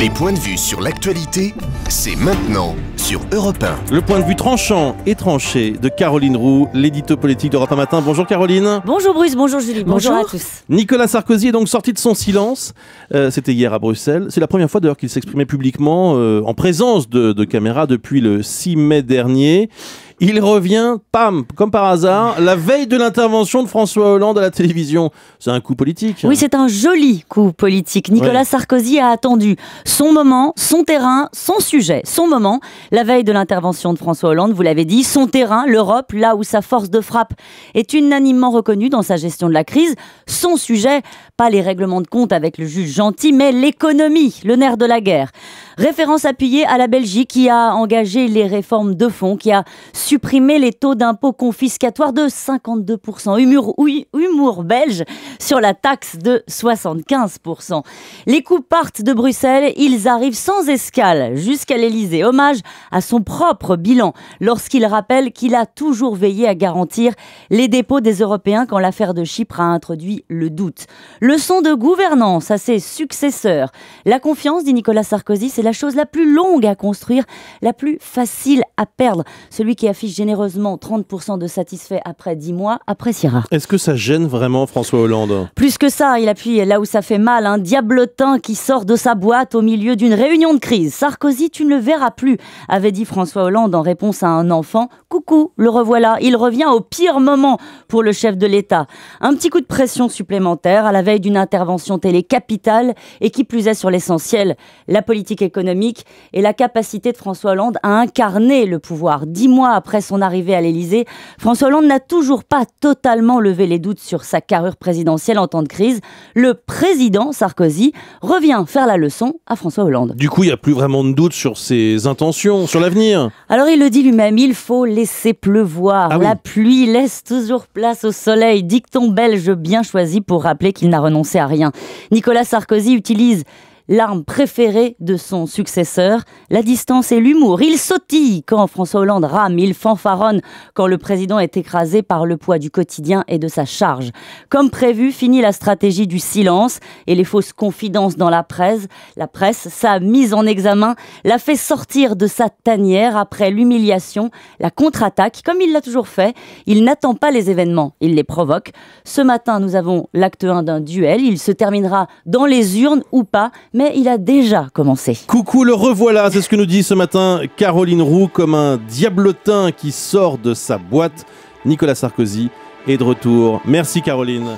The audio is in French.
Les points de vue sur l'actualité, c'est maintenant sur Europe 1. Le point de vue tranchant et tranché de Caroline Roux, l'édito politique d'Europe 1 Matin. Bonjour Caroline. Bonjour Bruce, bonjour Julie, bonjour, à tous. Nicolas Sarkozy est donc sorti de son silence. Euh, c'était hier à Bruxelles. C'est la première fois d'ailleurs qu'il s'exprimait publiquement euh, en présence de, de caméras depuis le 6 mai dernier. Il revient, pam, comme par hasard, la veille de l'intervention de François Hollande à la télévision. C'est un coup politique. Oui, hein. c'est un joli coup politique. Nicolas Sarkozy a attendu son moment, son terrain, son sujet, son moment. La veille de l'intervention de François Hollande, vous l'avez dit, son terrain, l'Europe, là où sa force de frappe est unanimement reconnue dans sa gestion de la crise. Son sujet, pas les règlements de compte avec le juge gentil, mais l'économie, le nerf de la guerre. Référence appuyée à la Belgique qui a engagé les réformes de fonds, qui a supprimé les taux d'impôt confiscatoires de 52%. Humour, oui, humour belge sur la taxe de 75%. Les coups partent de Bruxelles, ils arrivent sans escale jusqu'à l'Elysée. Hommage à son propre bilan lorsqu'il rappelle qu'il a toujours veillé à garantir les dépôts des Européens quand l'affaire de Chypre a introduit le doute. Leçon de gouvernance à ses successeurs. La confiance dit Nicolas Sarkozy, c'est la la chose la plus longue à construire, la plus facile à perdre. Celui qui affiche généreusement 30% de satisfait après 10 mois appréciera. Est-ce que ça gêne vraiment François Hollande Plus que ça, il appuie là où ça fait mal, un diablotin qui sort de sa boîte au milieu d'une réunion de crise. Sarkozy, tu ne le verras plus, avait dit François Hollande en réponse à un enfant. Coucou, le revoilà, il revient au pire moment pour le chef de l'État. Un petit coup de pression supplémentaire à la veille d'une intervention télé capitale et qui plus est sur l'essentiel, la politique économique économique et la capacité de François Hollande à incarner le pouvoir. Dix mois après son arrivée à l'Élysée, François Hollande n'a toujours pas totalement levé les doutes sur sa carrure présidentielle en temps de crise. Le président Sarkozy revient faire la leçon à François Hollande. Du coup, il n'y a plus vraiment de doute sur ses intentions, sur l'avenir. Alors il le dit lui-même, il faut laisser pleuvoir. Ah la pluie laisse toujours place au soleil. Dicton belge bien choisi pour rappeler qu'il n'a renoncé à rien. Nicolas Sarkozy utilise l'arme préférée de son successeur, la distance et l'humour. Il sautille quand François Hollande rame, il fanfaronne quand le président est écrasé par le poids du quotidien et de sa charge. Comme prévu, finit la stratégie du silence et les fausses confidences dans la presse. La presse, sa mise en examen, l'a fait sortir de sa tanière après l'humiliation, la contre-attaque, comme il l'a toujours fait. Il n'attend pas les événements, il les provoque. Ce matin, nous avons l'acte 1 d'un duel. Il se terminera dans les urnes ou pas, mais il a déjà commencé. Coucou, le revoilà, c'est ce que nous dit ce matin Caroline Roux, comme un diablotin qui sort de sa boîte. Nicolas Sarkozy est de retour. Merci Caroline.